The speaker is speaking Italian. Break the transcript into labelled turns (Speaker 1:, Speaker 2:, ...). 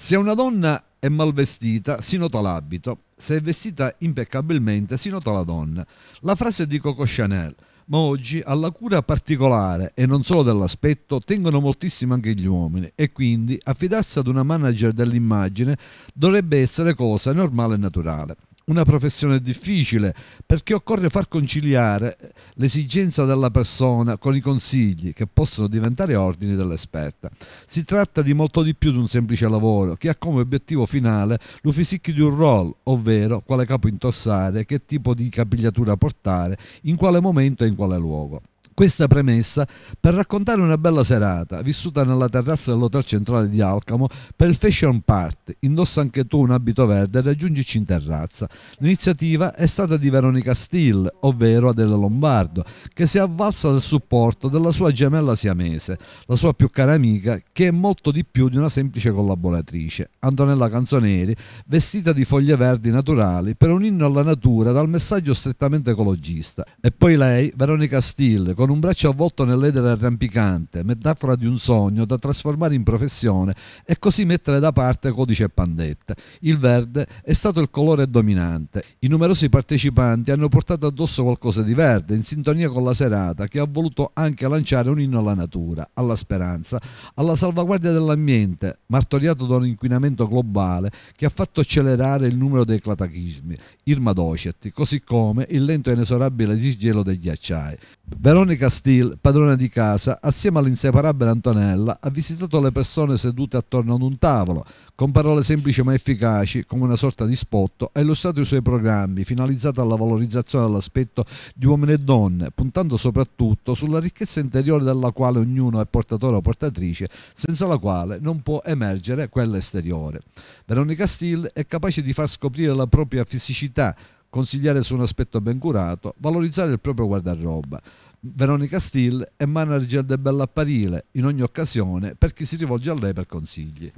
Speaker 1: Se una donna è mal vestita, si nota l'abito. Se è vestita impeccabilmente, si nota la donna. La frase di Coco Chanel, ma oggi alla cura particolare e non solo dell'aspetto tengono moltissimo anche gli uomini e quindi affidarsi ad una manager dell'immagine dovrebbe essere cosa normale e naturale. Una professione difficile perché occorre far conciliare l'esigenza della persona con i consigli che possono diventare ordini dell'esperta. Si tratta di molto di più di un semplice lavoro che ha come obiettivo finale l'ufisicchi di un role, ovvero quale capo intossare, che tipo di capigliatura portare, in quale momento e in quale luogo questa premessa per raccontare una bella serata vissuta nella terrazza dell'hotel centrale di Alcamo per il Fashion Party. Indossa anche tu un abito verde e raggiungici in terrazza. L'iniziativa è stata di Veronica Steele, ovvero Adele Lombardo, che si è avvalsa del supporto della sua gemella siamese, la sua più cara amica, che è molto di più di una semplice collaboratrice, Antonella Canzoneri, vestita di foglie verdi naturali per un inno alla natura dal messaggio strettamente ecologista. E poi lei, Veronica Steele, con con un braccio avvolto nell'edere arrampicante, metafora di un sogno da trasformare in professione e così mettere da parte codice e pandette. Il verde è stato il colore dominante. I numerosi partecipanti hanno portato addosso qualcosa di verde, in sintonia con la serata, che ha voluto anche lanciare un inno alla natura, alla speranza, alla salvaguardia dell'ambiente, martoriato da un inquinamento globale che ha fatto accelerare il numero dei cataclismi, Irma Docet, così come il lento e inesorabile disgelo degli acciai. Veronica Steele, padrona di casa, assieme all'inseparabile Antonella, ha visitato le persone sedute attorno ad un tavolo, con parole semplici ma efficaci, come una sorta di spotto, ha illustrato i suoi programmi, finalizzati alla valorizzazione dell'aspetto di uomini e donne, puntando soprattutto sulla ricchezza interiore della quale ognuno è portatore o portatrice, senza la quale non può emergere quella esteriore. Veronica Steele è capace di far scoprire la propria fisicità, consigliare su un aspetto ben curato, valorizzare il proprio guardaroba. Veronica Steele è manager del Bellapparile in ogni occasione per chi si rivolge a lei per consigli.